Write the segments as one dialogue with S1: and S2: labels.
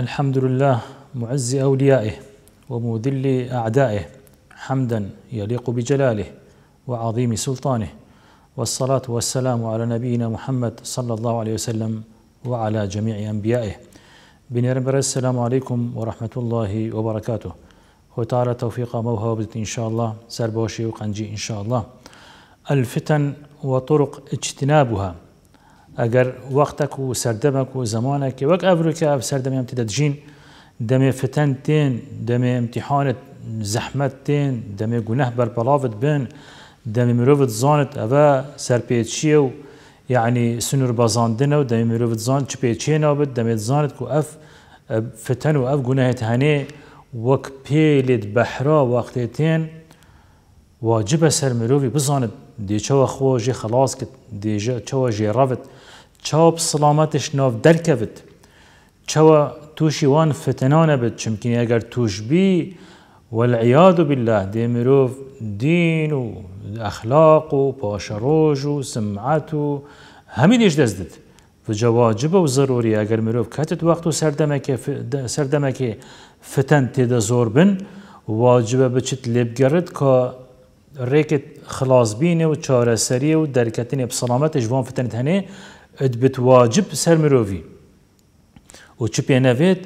S1: الحمد لله معز أوليائه ومذل أعدائه حمدا يليق بجلاله وعظيم سلطانه والصلاة والسلام على نبينا محمد صلى الله عليه وسلم وعلى جميع أنبيائه بنرمبر السلام عليكم ورحمة الله وبركاته وتعالى توفيق موها إن شاء الله سربوشي وقنجي إن شاء الله الفتن وطرق اجتنابها ئەگەر وەختك و سەردەمەك و زمانێکی وەک ئەفریکا سەردەمیان تدەجین فتن فتەن تێن امتحان زحمت زەحمەت تێن دەمێ بر بەرپەڵاوت بن دەمێ مرۆڤت زانت اوا سەرپێچیە و یعنی سنوور بەزاندنە و دەمێ مرۆڤت زان چ نابد دەمێت زانت و اف فتن و اف ئەف گونەهێت هەنێ وەک پێلێت بەحرا وەختێتێن واجبە سەر مرۆڤی بزانت دێچەوە خۆژی خلاص کرد دێژە چەوە ژێڕاوت چاپ سلامتش ناف درکوت چوا توشی وان فتنانه بد چمکنی اگر توش بی والعیاذ بالله دیمروف دین و اخلاق و پاشروج و سمعت و همین ایش دزدد و جواجب و ضروری اگر مروف کتت وقت و سردمکه سردمکه فتن تید زور بن واجبه بچت لب گرد که ریکت خلاص بینه و چاره سریه و درکتنی بسلامتش وان فتنت هنه ادبت واجب سر مروفي وشبي نفيت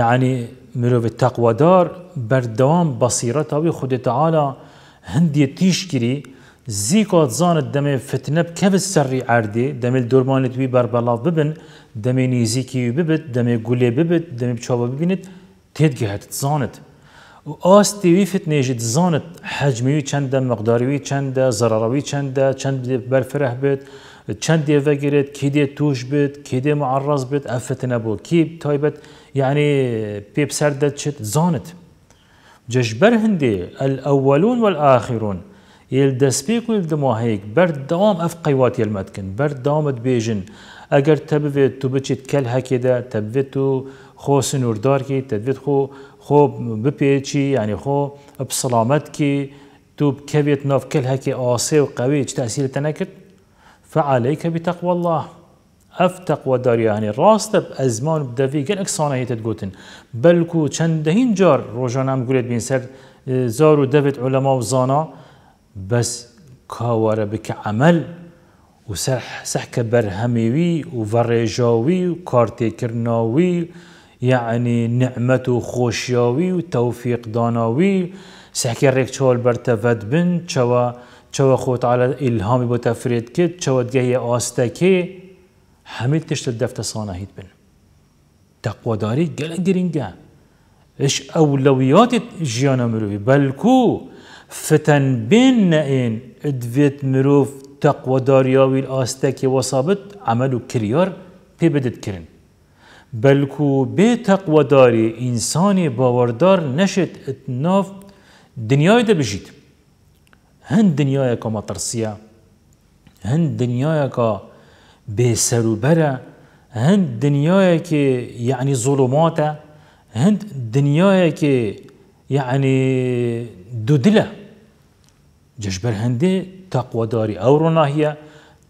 S1: يعني مروف تقوى دار بردوام بصيرة بصيرتها وخد تعالى هندي تيشكري زیکات زانت دم فتنب بکف سری عردی دم دورمانت وی بر بلاف ببن دم نیزیکی ببت دم گله ببت دم چابا ببینید تید گهت زانت و آستی وی فتنه جد زانت حجمی چند مقداری وی چند ضرر وی چند چند برفره بد چند دیو گیرید کی دی توش بید کی دی معرض بید افت نبود کی تایبت يعني بيب سردت شد زانت جشبر هندی الأولون والآخرون یل يلدس بيك یل دماهیک برد دوام اف قيوات يلمتكن برد دوام بیجن اگر تو تبويت تبچت كل هكذا تو خو سنوردار کی تبويت خو خو بپیچی یعنی خو بسلامت کی تو كبيت ناف کل كل و قوی وقوي تأثير تنکت فعليك بتقوى الله اف تقوى يعني راست ازمان قال گل اکسانه تدقوتن بل كو چندهين جار روزانه مقولت بين سر زارو دفت علماء وزانا بس كاور بك عمل وسح سحك سحک برهمیوی و ورجاوی يعني نعمة خوشياوي وتوفيق داناوي سحكي ريك شوال برتا بن شوا چو خود تعالی الهامی بو تفرید کرد چوا دگه که همه تشت دفت صانهید بن تقواداری گل گرینگه اش اولویات جیان مروی بلکو فتن بین نئین ادویت مروف تقواداریاوی که وصابت عملو کریار پی بدد کرن بلکو به تقواداری انسانی باوردار نشد اتناف دنیای ده بجید هەند دنیاەکە مەترسیە هەند دنیاەکە بێسەروبەرە دنیای که یعنی زۆلوماتە دنیای که یعنی دودلە جشبەر هەندێ تەقوەداری ئەو ڕۆناهە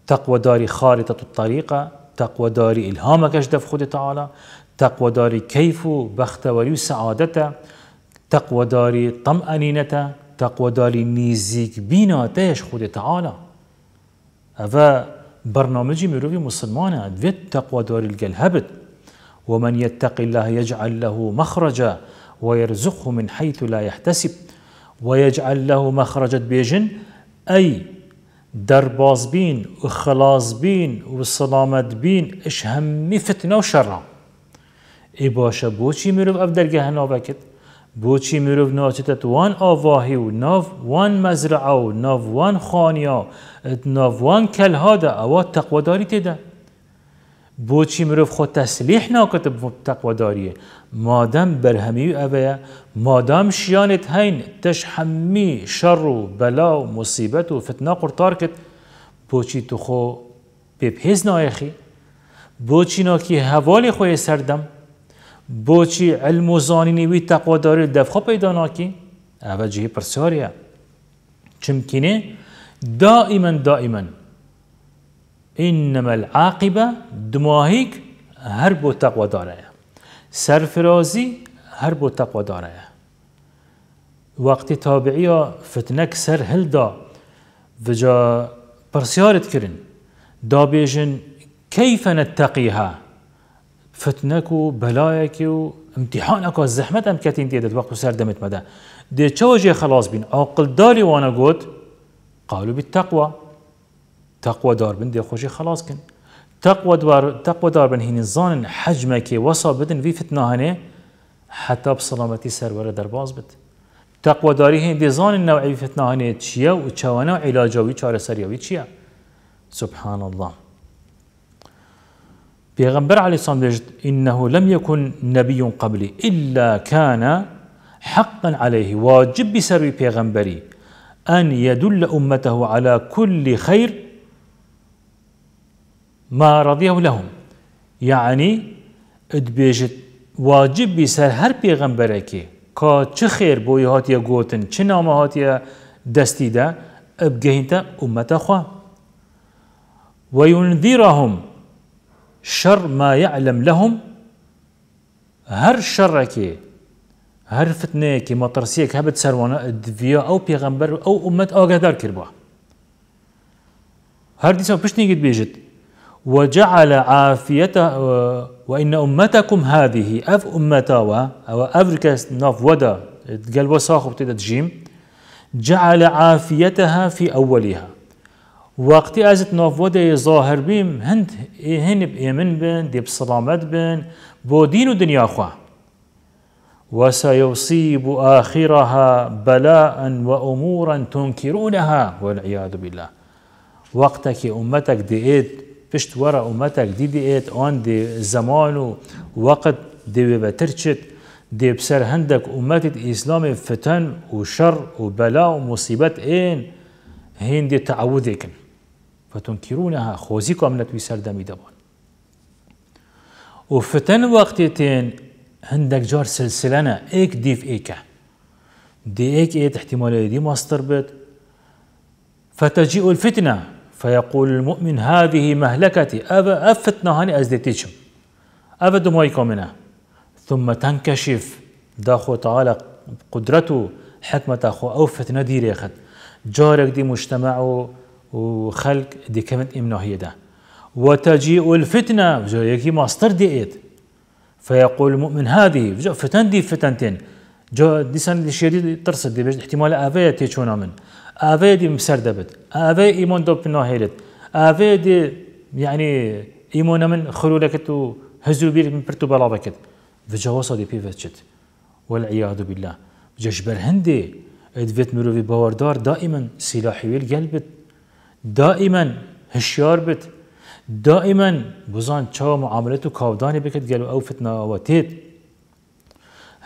S1: تەقوەداری خارێتە تقوه داری الهام کشدف خود تعالی تقوه داری کیف و بەختەوەری و سعادته تقوه داری ئەنینەتە نيزيك بينا تيش خود تعالى أفا برنامجي بەرنامەجی مرۆڤی مسلمانە تقوى دالي القل هبت ومن يتقي الله يجعل له مخرجا ويرزقه من حيث لا يحتسب ويجعل له مخرجا بيجن أي درباز بين وخلاص بين وسلامت بين اش همي فتنة اي إباشا بوشي مروف أبدل جهنا بكت بوچی مرۆڤ ناچتت وان آواهی و وان مزرعه و وان خانیا ناووان کەلهادا ئەوە تەقوەداری تێدا بۆچی مرۆڤ خۆ تسلیح ناکت داریه مادم برهمی و ئەبەیە مادام شیانت هین تش همی شر و بلا و مصیبت و فتنه قرطار کت بوچی تو خو بپیز نایخی بوچی ناکی حوال خوی سردم بوچی علم و زانینی وی تقواداری دفخه پیدا ناکی اول جهی پرسیاریه چمکینه دائما دائما اینما العاقبه دماهیک هر بو تقوی داره سرفرازی هر بو تقوی داره وقتی تابعی ها فتنک سر هل دا و جا پرسیارت کرن دا بیجن کیف نتقیها فتنەک و بەلایەکی و امتحانەکە زەحمەت ئەم دي دێدەت وەخت و سەر دەمتمەدا دێچەوە ژێ خلاص بین تقوى دار بن دي خوشي خلاص كن تقوى دار تقوى دار بن هيني زانن حجمك وەسا بدن في فتنه وی فتناهانێ حتا بسەلامەتی سەرەرە دەرباز بت تەقواداری هین في فتنه فتناهانێ چییە و چاوانە عیلاجاوی چارەسەریەوی چییە سبحان الله پیغمبر علی صندج انه لم يكن نبي قبلي الا كان حقا عليه واجب بسر بيغمبري ان يدل امته على كل خير ما رضيه لهم يعني ادبيجت واجب بسر هر پیغمبركي كا چه خير بويهات يا گوتن چه نامهات يا دستيدا ابقهنت امته خوا وينذرهم شر ما يعلم لهم هر شرك هر فتنه كي مطرسیه که هبت سروانا الدفيا او بيغمبر او امت أو کرد كربوه هر ديسا پشت نگید بيجد وجعل عافيته وإن أمتكم هذه أف أمتا و أو أفركس ناف ودا قلبه صاخب تجيم جعل عافيتها في أولها وقتی ازت نافوده ظاهر بیم هند این بیمن بن دیب سلامت بن بو دین و دنیا خواه وسيصيب آخرها بلاء وأمورا تنكرونها والعياذ بالله وقتك أمتك ديئت بشت ورا أمتك دي ديئت آن دي زمان وقت دي بترشت دي بسر هندك أمت الإسلام فتن وشر وبلاء ومصيبات إن هين دي تعوذكن فتنكرونها خوزيكو عملت سردمي دبون وفتن وقتتين هندك جار سلسلنا ايك ديف ايكا دي ايك ايت احتمالية دي مصدر بيت فتجيء الفتنة فيقول المؤمن هذه مهلكتي أبا أفتنا هاني أزدتيشم أبا دمويكم منها ثم تنكشف داخو تعالى قدرته حكمة أخو أو فتنة دي ريخت جارك دي مجتمعه وخلق كمان امنا هي ده وتجيء الفتنة يكي ماستر ايد فيقول المؤمن هذه جو فتن دي فتنتين جو ديسان دي شيري ترصد دي احتمال آفية تيشونا من آفية دي مسر دبت آفية ايمون دوب نوهيلت آفية دي يعني ايمون من خلولكت وهزو بير من برتو بلا بكت دي صدي بيفتشت والعياذ بالله جش هندي ادفيت مروفي باوردار دائما سلاحي ويل قلبت دائما هشيار بت دائما بزان چاو معاملته كاوداني بكت قالوا او فتنه واتيت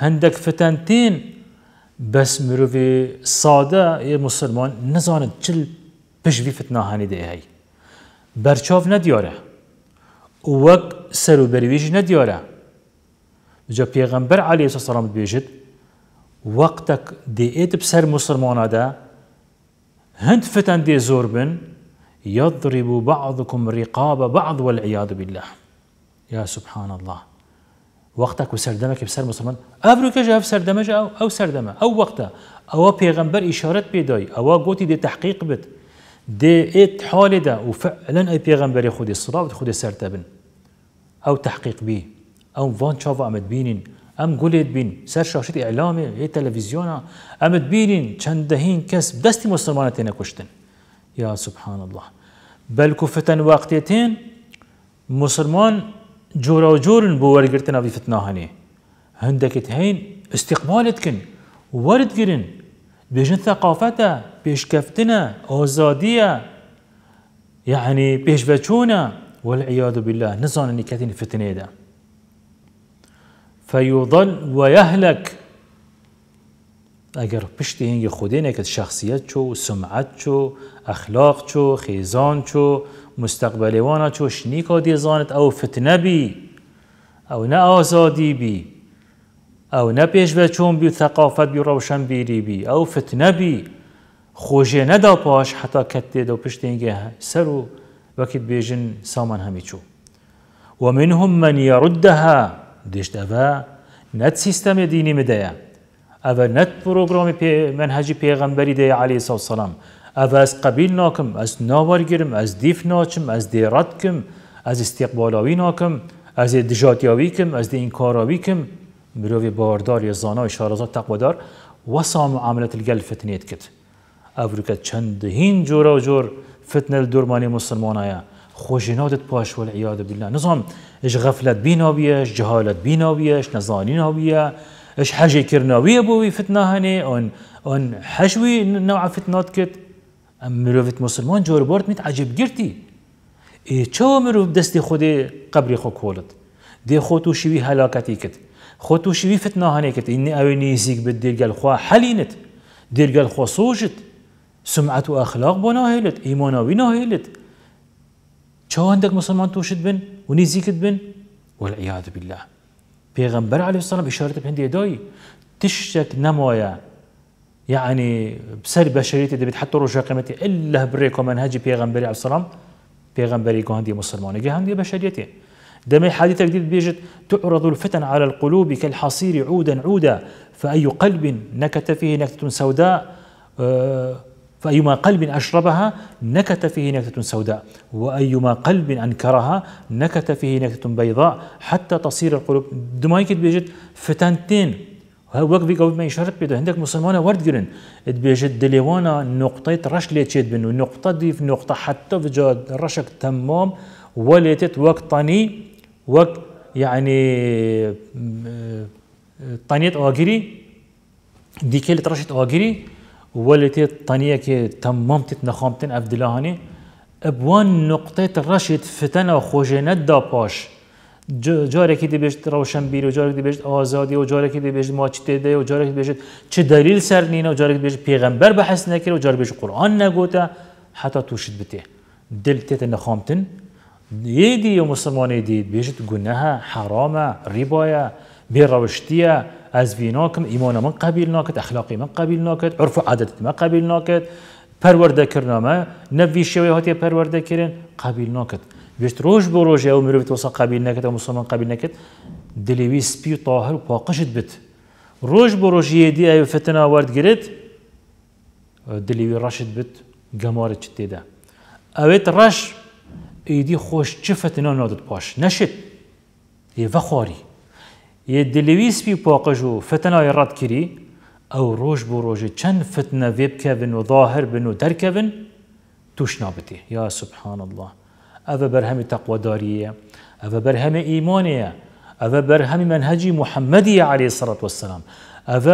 S1: هندك فتنتين بس مروفي صادة يا مسلمان نزانت بش في فتنه هاني دي هاي برچاف ندياره وك سرو برويج ندياره جا پیغمبر عليه الصلاة والسلام بيجد وقتك دي ايت بسر مسلمان ده هند فتن دي زوربن يضرب بعضكم رقاب بعض والعياذ بالله يا سبحان الله وقتك وسردمك بسر مسلمان ابرو كجا في سردمج او او سردمه او وقتها او بيغمبر إشارة بيداي او قوتي دي تحقيق بت دي ات حال ده وفعلا اي بيغمبر خودي الصلاه خودي سرتبن او تحقيق بيه او فان شافا امد بينين ام گلید بین سر شاشت اعلام هی إيه تلویزیون ام بینین چند دهین کس دستی مسلمان تینه یا سبحان الله بلکو فتن وقتیتین مسلمان جورا و جورن بو ورگرتن اوی فتنه هنی هندکت هین استقبالت کن ورد گرن ثقافتا ثقافته پیشکفتنه آزادیه يعني بيش بچونا والعياذ بالله نزان اني فتنه ده فيضل ويهلك اگر پشت این یه خودی نکد شخصیت چو سمعت چو اخلاق چو خیزان چو مستقبلی وانا چو شنیکا دیزانت او فتنه بی او نه آزادی بی او نه پیش و چون بی ثقافت بی روشن بیری بی او فتنه بی خوژه ندا پاش حتی کتی دو پشتی هنگی سر و وکید بیجن سامان همی چو ومنهم من يردها دشت اوا نت سیستم دینی می دهیم، نت پروگرام پی منهجی پیغمبری ده علیه و از قبیل ناکم از گیرم از دیف ناچم از دیرات کم از استقبالاوی ناکم از دجاتیاوی کم از دینکاراوی انکاراوی کم مروی باردار یا زانا و شارزات تقوادار سام عملت الگل فتنیت کت چند هین جورا و جور فتنه دورمانی مسلمان آیا پاش پاش عیاد بالله نظام اش غفلت بینا بیه اش جهالت بینا بیه اش نزانینا بیه اش حجی کرناویه بوی فتنه هني اون اون حشوي نوع فتنات كت ام مروفت مسلمان جور بارد ميت عجب گرتی اي چه مروف دستی خود قبری خو كولت دي خود شوي شوی كت کت شوي و شوی فتنه هنه کت اینی اوی نیزیگ بد دیرگل خواه حلینت دیرگل خواه سوجت سمعت و اخلاق بنا هیلت ایمانا شو عندك مسلمان توشد بن و بن والعياذ بالله پێغمبەر عليه الصلاة بشارت بهندي يدوي تشتك نمويا يعني بسر بشريتي دبيت بتحط رجاء قيمتي إلا بريكو منهجي بيغمبري عليه الصلاة بيغمبري كو هندي مسلمان كي هندي بشريتي دمي حديث جديد بيجت تعرض الفتن على القلوب كالحصير عودا عودا فأي قلب نكت فيه نكتة سوداء أه فأيما قلب أشربها نكت فيه نكتة سوداء وأيما قلب أنكرها نكت فيه نكتة بيضاء حتى تصير القلوب دمايكت بيجد فتنتين وقت في قبل ما يشرب بده عندك مسلمان ورد جرن بيجد دليوانا نقطة رش ليت بنو نقطة دي في نقطة حتى في جاد رشك تمام وليتت وقت طني وقت يعني طنيت دي كيلت رشت اواجري ولتي طنيه كي تممت نخامتن اللهاني ابوان نقطه رشد فتنه خوجنه دا باش جاره که دی روشن بيرو جاره که دی ازادي آزادی و جاره که دی بهشت ماچته ده و جاره که دی بهشت چه دلیل سر نينه و جاره که دی بهشت پیغمبر بحث نكير و جاره بهشت قرآن نگوته حتى توشید بتي دل تیت نخامتن یه دی مسلمانی دی بهشت گناه حرامه ربایه بیروشتیه از ناکم ایمان من قبیل ناکت اخلاقی من قبیل ناکت عرف و عادەت من قبیل ناکت پرورده کردن ما پەروەردەکردنامە نەوی شێوەی پرورده کردن قبیل ناکت گشت روش بر روش او مرۆڤ تۆسە قبیل ناکت و مسلمان قبیل نەکرد دلێوی سپی و تاهر و پاقشت بت ڕۆژ بۆ ڕۆژیێدی ئەو فتنا وەردگرت دلێوی ڕەشت بت گەمارە چ تێدا ئەوێت ڕەش ئیدی خوش چ فتنا نادت پاش نەشت یه بەخواری یدلویسپی پاقژ و فتنای رد کری ئەو ڕۆژ بۆ ڕۆژی چەند فتنە وێ بکەون و ظاهر بن و دەرکەون توش نابێتی یا سبحان الله ئەە بەرهەمی تەقواداریە ئەە بەرهەمە ئیمانەیە ئەە بەرهەمی منهجی محەممەدی عليه سرەت وسلام ئەە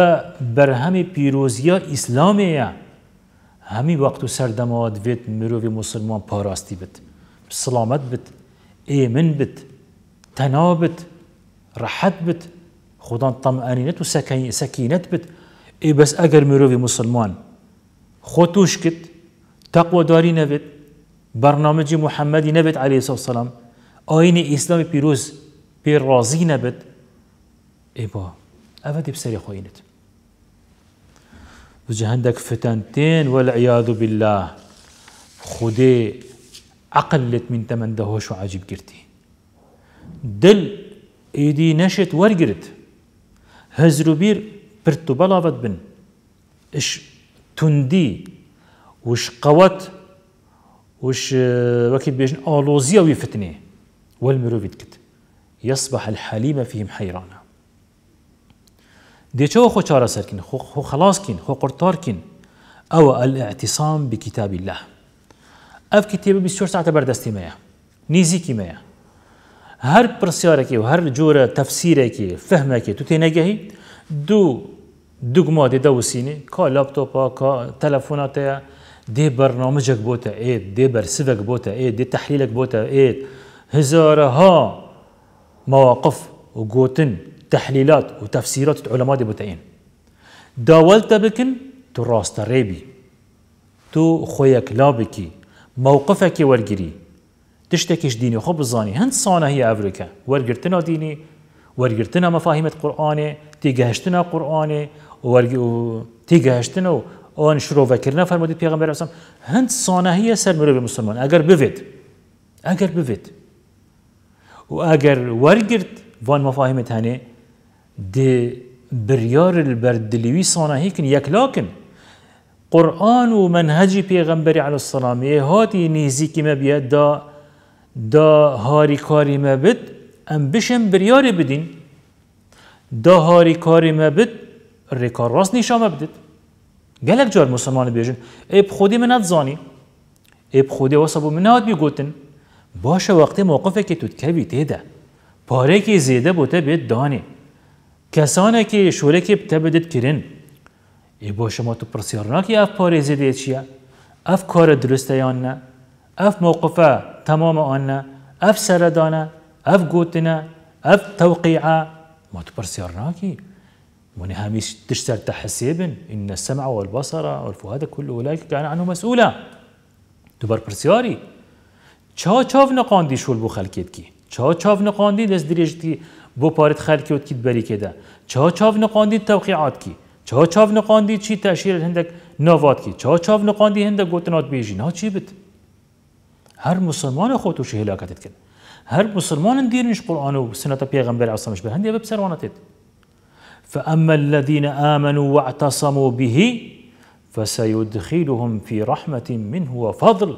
S1: بەرهەمی پیرۆزیە ئیسلامەیە هەمی وقت و سەردەمەوە دەوێت مرۆڤ مسلمان پاراستی بت سلامەت بت ئێمن بت تەنابت راحت بت خدان طمأنينت و سکینت بت اي بس اگر مروفي مسلمان خطوش كت تقوى داري نبت برنامج محمد نبت عليه الصلاة والسلام آين اسلام بيروز بيرازي نبت اي با اود بسري خوينت وجهندك فتنتين والعياذ بالله خدي عقلت من تمن دهوش وعجيب قرتي دل ايدي نشت وەرگرت هەزر و برتو پرت بن اش تندي وش قەوەت وش وەکی بيجن ئالۆزیەوی فتنێ والمرۆڤیت کرد يصبح الحليم فيهم دي ديتشو خو چارە سەرکن خو خلاصکن خو قرتارکن او الاعتصام بكتاب الله اف کتێبە 24 ساعة بردستي مەیە نيزيكي مەیە هر پرسیارێکی و هەر جۆرە تەفسیرێکی فەهمێکی تو تێنەگەهی دو دوگما دو دەوسینی کا لاپتۆپا کا تەلەفۆناتەیە دێ بەرنامەجێک بۆتە ئێت دێ بەرسڤێک بۆتە ئێ دێ تەحلیلێک بۆتە ئێت هزارها مواقف و گوتن تحلیلات و تفسیرات علەما دی بۆتە این داوەلتە بکن تو راست ریبی تو خۆیەک لابکی موقفێکی وەرگری تشتێکیش دینی خۆ بزانانی هەند هي أفريكا ئەفریکە ديني دینی وەرگرتنا مەفاهیمت قورآانێ تێگەهشتنا تيجهشتنا تێگەهشتن فكرنا ئەوان شرۆڤەکردە فەرمودی پێغمبەرسم هەند ساانە هەیە سەر مرۆڤ مسلمان ئەگەر ببێت ئەگەر ببێت و ئەگەر وەرگرت وان مەفاهیمت هەنێ دێ بریار بەردلیوی ساانە هیکن يك لكن قرآن منهجی بيغمبري على السلامێ هاتی نێزیکی مەبیەتدا دا هاری کاری مبد ام بشم بریاری بدین دا هاری کاری مبد ریکار راست نیشا مبدید گلک جار مسلمان بیجن ایب خودی من زانی ایب خودی واسبو من نهاد بیگوتن باشه وقتی موقفه که تود کبی تیده پاره که زیده بوده بید دانی کسانه که شوره که بتبدید کرن ای باشه ما تو پرسیار ناکی اف پاره زیده چیه؟ اف کار درسته یا نه؟ اف موقفه تمام آن اف سردانه اف گوتنه اف توقیعه ما تبرسيار ناكي من هاميش تشتر تحسيبن إن السمع والبصر والفؤاد كل أولئك كان عنه مسؤولا بر پرسیاری چا چاو نقاندی شول بو خلکیت کی چا چاو نقاندی دست دریجتی بو پارت خلکیت کی بری کده چا چاو نقاندی توقیعات کی چا چاو نقاندی چی تأشیر هندک نواد کی چا چاو نقاندی هندک گوتنات بیجی ها چی بت هر مسلمان خودش هلاکتت کن هر مسلمان دينش قرآن سنت پیغمبر عصام مش بهندي ببسر وانتت فأما الذين آمنوا واعتصموا به فسيدخلهم في رحمة منه وفضل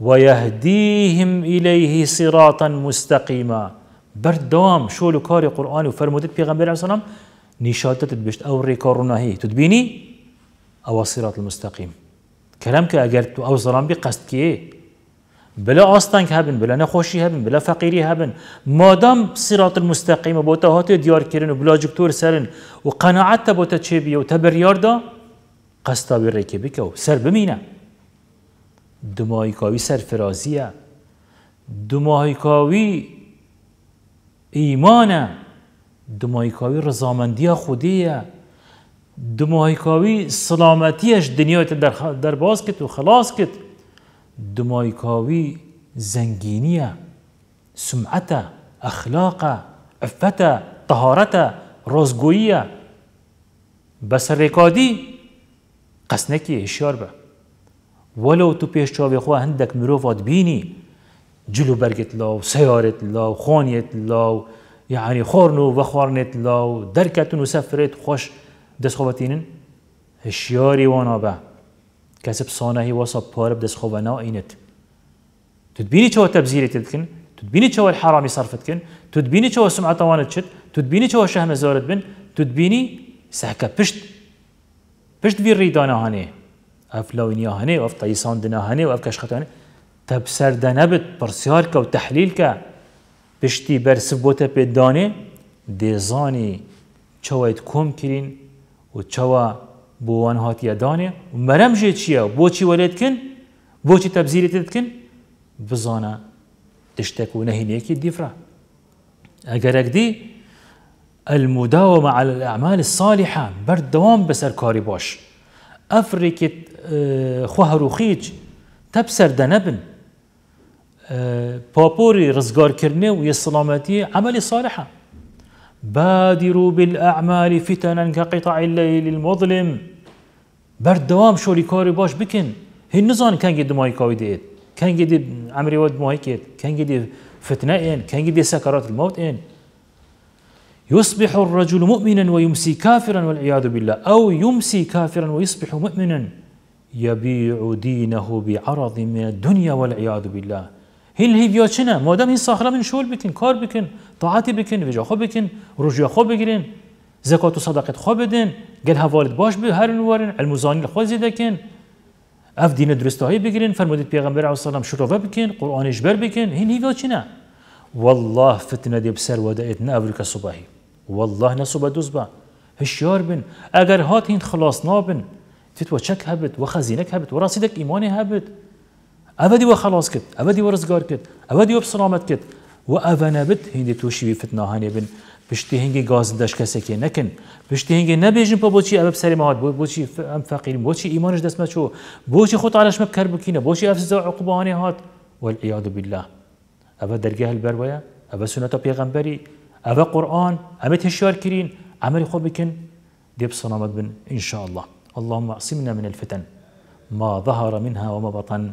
S1: ويهديهم إليه صراطا مستقيما دوام شو لكار قرآن وفرمودت عليه السلام نشاتت بشت أو ريكارونا هي تدبيني أو الصراط المستقيم كلامك أجرت أو ظلام بقصد كي بلا آستنگ هبن بلا نخوشی هبن بلا فقیری هبن مادام صراط المستقیم بوتا تا هاتو دیار کرن و بلا جکتور سرن و قناعت تا بوتا چه بیا و تبریار دا قصتا بی رکی بکو سر بمینه دمایی کاوی سر فرازیه دمایی کاوی ایمانه دمایی کاوی رضامندی خودیه دمایی سلامتیش دنیا در, در باز کت و خلاص کت دمایکاوی زنگینیه سمعته اخلاقه عفته طهارته رازگوییه به سرکادی قس نکی هشیار به ولو تو پیش چاوی خواه هندک مروفات بینی جلو برگت لاو سیارت لاو خانیت لاو یعنی خورنو و خورنت لاو درکتون و سفرت خوش دست خواتینن هشیاری وانا به کەس بسۆنە هی وەسە پۆرە دەستخۆبەنەوە ئینت تبینی چەوە تدبيني شو تبینی چەوە حرامی سەرفتکن تبینی چەوە سمعاتەوانت چت تبینی چەوە شەهمە زۆرت بن تبینی سەکە پشت پشت وی ڕیدانە هەنێ ئەف لەونیا هەنێ ئەف تایسان دنا هەنێ و ئەف کەشخەتانێ تەبسەردە نەبت پرسیار کە و تحلیل کە پشتی بەرسب بۆتە پێدانێ دێزانی بوان بۆوان هاتیە دانێ مەرەمژێ بوشي بۆچی بوشي تبزيري تەبزیریتتکن بزانا تشتكو نهينيكي ديفرا اجرك دي المداومة على الأعمال الصالحة برد دوام بسر كاري باش أفريكت اه، خوهر وخيج تبسر دنبن بابوري اه، رزقار كرنه ويا السلامتي عملي صالحه بادروا بالأعمال فتنا كقطع الليل المظلم بردوام شوري كوري باش بكن هن نزان كان قد ماي كاوي كان قد عمري ود ماي كان قد فتنة إن كان قد سكرات الموت إن يصبح الرجل مؤمنا ويمسي كافرا والعياذ بالله أو يمسي كافرا ويصبح مؤمنا يبيع دينه بعرض من الدنيا والعياذ بالله هیل هیویا چنه مادام این صخره من شول بکن کار بکن طاعتی بکن وجا خوب بکن رجیا خوب بگیرین زکات و صدقت خوب بدن گل حوالت باش به هر نوارن علم و زانی خود زیده کن اف دین درستهایی بگیرین فرمودید پیغمبر علیه السلام شروع بکن قرآنش بر بکن هین هیویا چنه والله فتنه دی بسر ودایتنا افریقا صبحی والله نصب دوزبا هشيار بن اگر هاتين خلاص نابن تتوى شك هبت وخزينك هبت وراسدك ايماني هبت أبدي وخلاص كت أبدي ورزقار كت أبدي وبسلامت كت دیوە بت هندي توشي بفتنا هاني بن بشتي هنجي غاز داش كاسكي نكن بشتي هنجي نبيجن بوشي أبب ئەب سەری بوشي أم فقير بوشي إيمانش دسمة شو بوشي خط على شمك تاالشمە بوشي بکینە بۆچی ئەفزە عقوبانێ هات والعیاد بالله أبا دەرگە البروية أبا سنة بيغمبري أبا قرآن ئەمە تێشیار كرين ئەمەری خۆ بكن ديب صنامت بن شاء الله اللهم اعصمنا من الفتن ما ظهر منها وما بطن